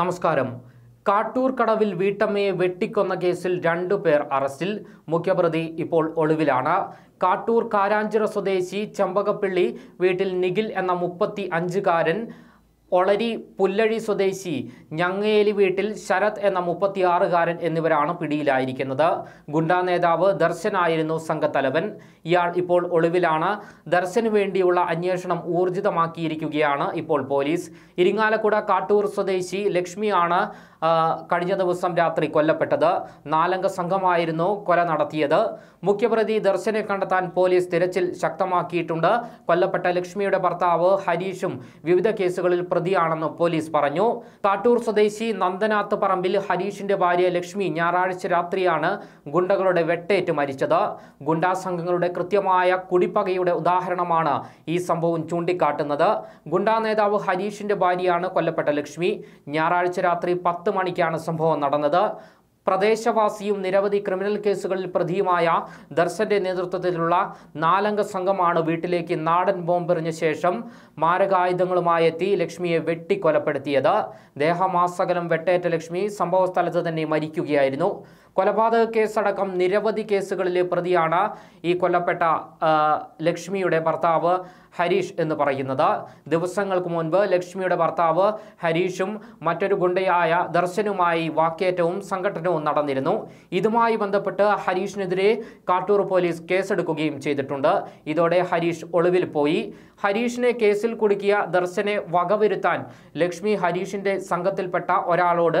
നമസ്കാരം കാട്ടൂർ കടവിൽ വീട്ടമ്മയെ വെട്ടിക്കൊന്ന കേസിൽ രണ്ടു പേർ അറസ്റ്റിൽ മുഖ്യപ്രതി ഇപ്പോൾ ഒളിവിലാണ് കാട്ടൂർ കാരാഞ്ചിറ സ്വദേശി ചെമ്പകപ്പിള്ളി വീട്ടിൽ നിഖിൽ എന്ന മുപ്പത്തി അഞ്ചുകാരൻ ഒളരി പുല്ലഴി സ്വദേശി ഞങ്ങേലി വീട്ടിൽ ശരത് എന്ന മുപ്പത്തിയാറുകാരൻ എന്നിവരാണ് പിടിയിലായിരിക്കുന്നത് ഗുണ്ടാ നേതാവ് ദർശനായിരുന്നു സംഘത്തലവൻ ഇയാൾ ഇപ്പോൾ ഒളിവിലാണ് ദർശന് വേണ്ടിയുള്ള അന്വേഷണം ഊർജിതമാക്കിയിരിക്കുകയാണ് ഇപ്പോൾ പോലീസ് ഇരിങ്ങാലക്കുട കാട്ടൂർ സ്വദേശി ലക്ഷ്മിയാണ് കഴിഞ്ഞ ദിവസം രാത്രി കൊല്ലപ്പെട്ടത് നാലംഗ സംഘമായിരുന്നു കൊല നടത്തിയത് മുഖ്യപ്രതി ദർശനെ കണ്ടെത്താൻ പോലീസ് തിരച്ചിൽ ശക്തമാക്കിയിട്ടുണ്ട് കൊല്ലപ്പെട്ട ലക്ഷ്മിയുടെ ഭർത്താവ് ഹരീഷും വിവിധ കേസുകളിൽ പ്രതിയാണെന്ന് പോലീസ് പറഞ്ഞു കാട്ടൂർ സ്വദേശി നന്ദനാത്ത് പറമ്പിൽ ഹരീഷിന്റെ ഭാര്യ ലക്ഷ്മി ഞായറാഴ്ച രാത്രിയാണ് ഗുണ്ടകളുടെ വെട്ടേറ്റ് മരിച്ചത് ഗുണ്ടാ സംഘങ്ങളുടെ കൃത്യമായ കുടിപ്പകയുടെ ഉദാഹരണമാണ് ഈ സംഭവം ചൂണ്ടിക്കാട്ടുന്നത് ഗുണ്ടാ നേതാവ് ഹരീഷിന്റെ ഭാര്യയാണ് കൊല്ലപ്പെട്ട ലക്ഷ്മി ഞായറാഴ്ച രാത്രി പത്ത് മണിക്കാണ് സംഭവം നടന്നത് പ്രദേശവാസിയും നിരവധി ക്രിമിനൽ കേസുകളിൽ പ്രതിയുമായ ദർശന്റെ നേതൃത്വത്തിലുള്ള നാലംഗ സംഘമാണ് വീട്ടിലേക്ക് നാടൻ ബോംബെറിഞ്ഞ ശേഷം മാരകായുധങ്ങളുമായി എത്തി ലക്ഷ്മിയെ വെട്ടിക്കൊലപ്പെടുത്തിയത് ദേഹമാസകലം വെട്ടേറ്റ ലക്ഷ്മി സംഭവസ്ഥലത്ത് തന്നെ മരിക്കുകയായിരുന്നു കൊലപാതക കേസടക്കം നിരവധി കേസുകളിലെ പ്രതിയാണ് ഈ കൊല്ലപ്പെട്ട ലക്ഷ്മിയുടെ ഭർത്താവ് ഹരീഷ് എന്ന് പറയുന്നത് ദിവസങ്ങൾക്ക് മുൻപ് ലക്ഷ്മിയുടെ ഭർത്താവ് ഹരീഷും മറ്റൊരു ഗുണ്ടയായ ദർശനുമായി വാക്കേറ്റവും സംഘടനവും നടന്നിരുന്നു ഇതുമായി ബന്ധപ്പെട്ട് ഹരീഷിനെതിരെ കാട്ടൂർ പോലീസ് കേസെടുക്കുകയും ചെയ്തിട്ടുണ്ട് ഇതോടെ ഹരീഷ് ഒളിവിൽ പോയി ഹരീഷിനെ കേസിൽ കുടുക്കിയ ദർശനെ വകവരുത്താൻ ലക്ഷ്മി ഹരീഷിൻ്റെ സംഘത്തിൽപ്പെട്ട ഒരാളോട്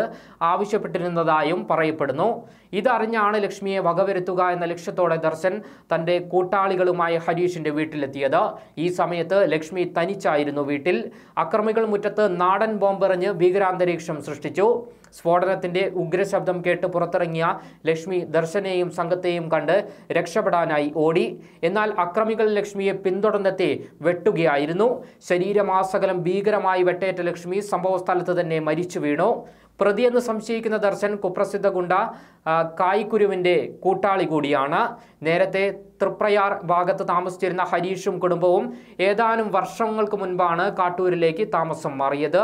ആവശ്യപ്പെട്ടിരുന്നതായും പറയപ്പെടുന്നു ഇതറിഞ്ഞാണ് ലക്ഷ്മിയെ വകവരുത്തുക എന്ന ലക്ഷ്യത്തോടെ ദർശൻ തൻ്റെ കൂട്ടാളികളുമായ ഹരീഷിൻ്റെ വീട്ടിലെത്തിയത് ഈ സമയത്ത് ലക്ഷ്മി തനിച്ചായിരുന്നു വീട്ടിൽ അക്രമികൾ മുറ്റത്ത് നാടൻ ബോംബെറിഞ്ഞ് ഭീകരാന്തരീക്ഷം സൃഷ്ടിച്ചു സ്ഫോടനത്തിന്റെ ഉഗ്രശബ്ദം കേട്ട് പുറത്തിറങ്ങിയ ലക്ഷ്മി ദർശനെയും സംഘത്തെയും കണ്ട് രക്ഷപ്പെടാനായി ഓടി എന്നാൽ അക്രമികൾ ലക്ഷ്മിയെ പിന്തുടർന്നെത്തി വെട്ടുകയായിരുന്നു ശരീരമാസകലം ഭീകരമായി വെട്ടേറ്റ ലക്ഷ്മി സംഭവസ്ഥലത്ത് തന്നെ മരിച്ചു വീണു പ്രതിയെന്ന് സംശയിക്കുന്ന ദർശൻ കുപ്രസിദ്ധ ഗുണ്ട കായ്ക്കുരുവിൻ്റെ കൂട്ടാളി കൂടിയാണ് നേരത്തെ തൃപ്രയാർ ഭാഗത്ത് താമസിച്ചിരുന്ന ഹരീഷും കുടുംബവും ഏതാനും വർഷങ്ങൾക്ക് മുൻപാണ് കാട്ടൂരിലേക്ക് താമസം മാറിയത്